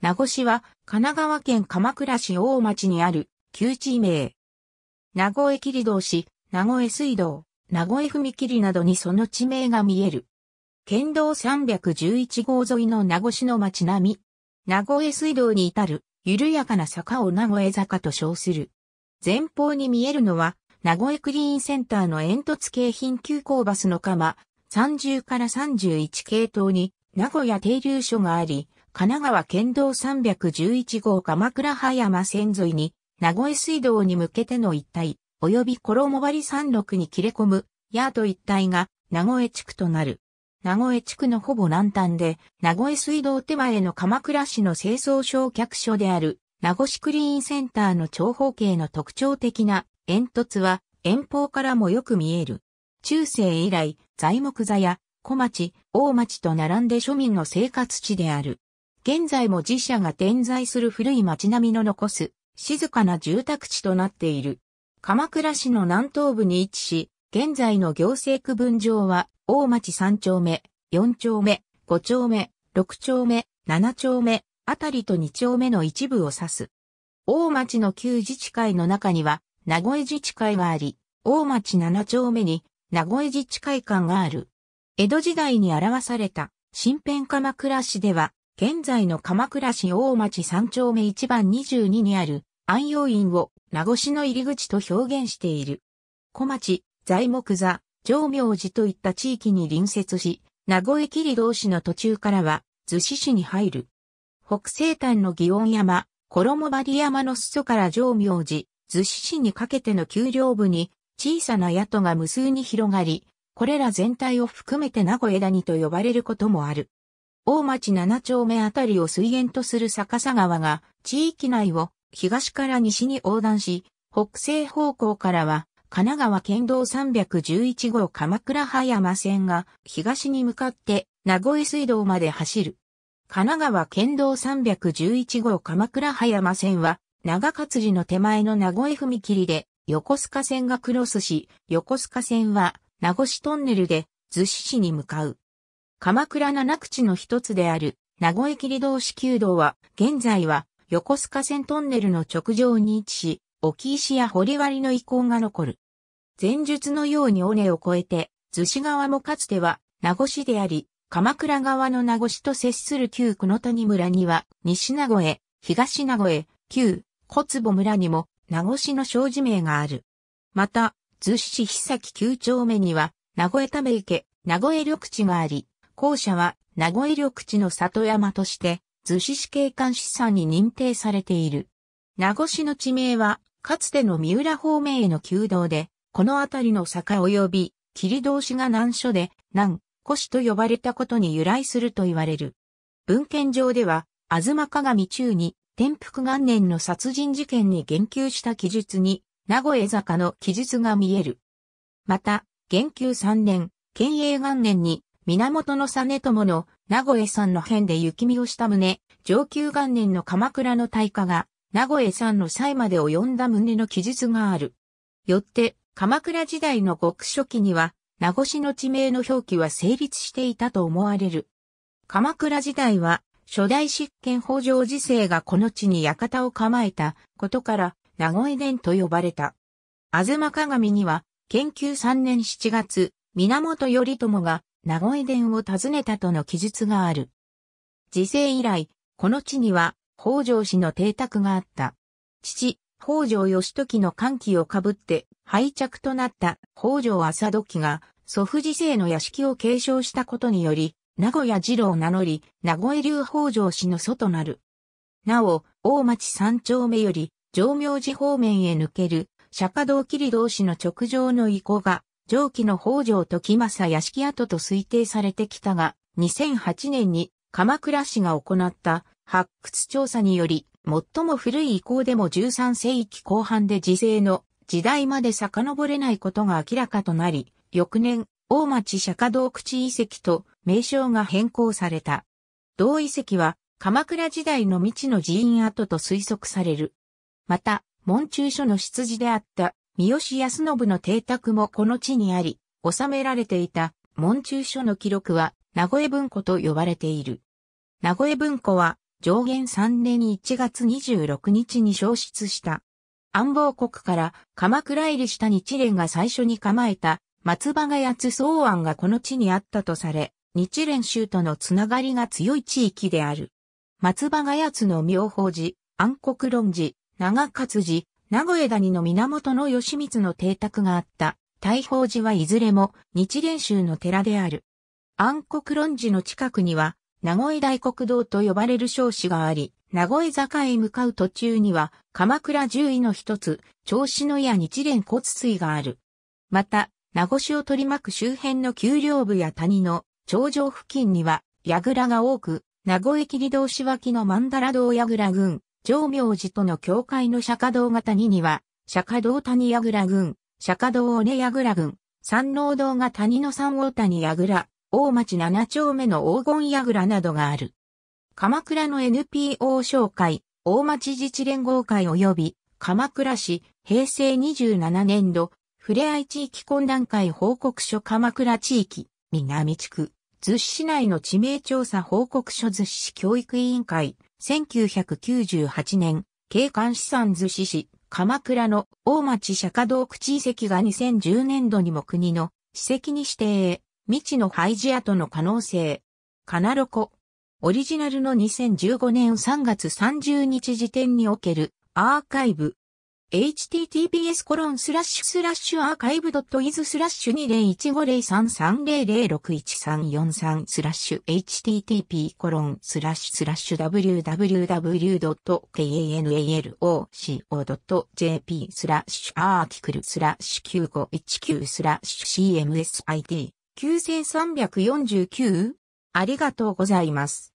名護市は神奈川県鎌倉市大町にある旧地名。名護駅離道市、名護江水道、名護江踏切などにその地名が見える。県道311号沿いの名護市の町並み。名護江水道に至る緩やかな坂を名護江坂と称する。前方に見えるのは名護江クリーンセンターの煙突京浜急行バスの釜30から31系統に名護屋停留所があり、神奈川県道311号鎌倉葉山線沿いに、名古屋水道に向けての一帯、及び衣張山麓に切れ込む、ヤート一帯が、名古屋地区となる。名古屋地区のほぼ南端で、名古屋水道手前の鎌倉市の清掃焼却所である、名護市クリーンセンターの長方形の特徴的な煙突は、遠方からもよく見える。中世以来、材木座や小町、大町と並んで庶民の生活地である。現在も自社が点在する古い町並みの残す、静かな住宅地となっている。鎌倉市の南東部に位置し、現在の行政区分上は、大町3丁目、4丁目、5丁目、6丁目、7丁目、あたりと2丁目の一部を指す。大町の旧自治会の中には、名古屋自治会があり、大町7丁目に、名古屋自治会館がある。江戸時代に表された、新編鎌倉市では、現在の鎌倉市大町三丁目1番22にある安養院を名護市の入り口と表現している。小町、材木座、上明寺といった地域に隣接し、名護駅離同市の途中からは、逗子市に入る。北西端の祇園山、衣張山の裾から上明寺、逗子市にかけての丘陵部に、小さな宿が無数に広がり、これら全体を含めて名護枝にと呼ばれることもある。大町七丁目あたりを水源とする逆さ川が地域内を東から西に横断し、北西方向からは神奈川県道311号鎌倉葉山線が東に向かって名古屋水道まで走る。神奈川県道311号鎌倉葉山線は長勝寺の手前の名古屋踏切で横須賀線がクロスし、横須賀線は名護市トンネルで逗子市に向かう。鎌倉七口の一つである、名古屋切通市旧道は、現在は、横須賀線トンネルの直上に位置し、沖石や堀割の遺構が残る。前述のように尾根を越えて、逗子川もかつては、名護市であり、鎌倉側の名護市と接する旧久野谷村には、西名護へ、東名護へ、旧小坪村にも、名護市の生地名がある。また、逗子市久崎九丁目には、名護屋ため池、名護屋緑地があり、後者は名古屋緑地の里山として図志市景観資産に認定されている。名護市の地名はかつての三浦方面への旧道で、この辺りの坂及び霧通しが難所で南古市と呼ばれたことに由来すると言われる。文献上では、東鏡中に天福元年の殺人事件に言及した記述に、名古屋坂の記述が見える。また、元久3年、県営元年に、源実朝の名古屋さんの変で雪見をした旨、上級元年の鎌倉の大火が、名古屋さんの際まで及んだ旨の記述がある。よって、鎌倉時代の極初期には、名市の地名の表記は成立していたと思われる。鎌倉時代は、初代執権北条時世がこの地に館を構えたことから、名古屋伝と呼ばれた。吾妻鏡には、研究3年7月、源頼朝が名古屋殿を訪ねたとの記述がある。時世以来、この地には北条氏の邸宅があった。父、北条義時の歓喜をかぶって廃着となった北条朝時が祖父時世の屋敷を継承したことにより、名古屋次郎を名乗り、名古屋流北条氏の祖となる。なお、大町三丁目より、上明寺方面へ抜ける、釈迦道切道氏の直上の遺構が、上記の北条時政屋敷跡と推定されてきたが、2008年に鎌倉市が行った発掘調査により、最も古い遺構でも13世紀後半で時世の時代まで遡れないことが明らかとなり、翌年、大町釈迦洞口遺跡と名称が変更された。同遺跡は鎌倉時代の未知の寺院跡と推測される。また、門中書の出自であった三好康信の邸宅もこの地にあり、収められていた門中書の記録は名古屋文庫と呼ばれている。名古屋文庫は上限3年1月26日に消失した。安房国から鎌倉入りした日蓮が最初に構えた松葉がやつ草案がこの地にあったとされ、日蓮宗とのつながりが強い地域である。松葉がやつの妙法寺、暗黒論寺、長勝寺、名古屋谷の源義満の邸宅があった大宝寺はいずれも日蓮宗の寺である。暗黒論寺の近くには、名古屋大国道と呼ばれる少子があり、名古屋坂へ向かう途中には、鎌倉獣医の一つ、銚子のや日蓮骨髄がある。また、名護市を取り巻く周辺の丘陵部や谷の頂上付近には、櫓が多く、名古屋里道し脇の曼荼羅道櫓群、上明寺との境界の釈迦堂が谷には、釈迦堂谷矢倉郡、釈迦堂尾根矢倉郡、山王堂が谷の三王谷矢倉、大町七丁目の黄金矢倉などがある。鎌倉の NPO 紹介、大町自治連合会及び、鎌倉市、平成27年度、ふれあい地域懇談会報告書鎌倉地域、南地区、逗子市内の地名調査報告書逗子教育委員会、1998年、景観資産図志市、鎌倉の大町釈迦洞口遺跡が2010年度にも国の史跡に指定未知の廃寺跡の可能性。カナロコ。オリジナルの2015年3月30日時点におけるアーカイブ https コロンスラッシュスラッシュアーカイブドットイズスラッシュ20150330061343スラッシュ http コロンスラッシュスラッシュ www.kanalco.jp スラッシュアーティクルスラッシュ9519スラッシュ CMSIT 9349ありがとうございます。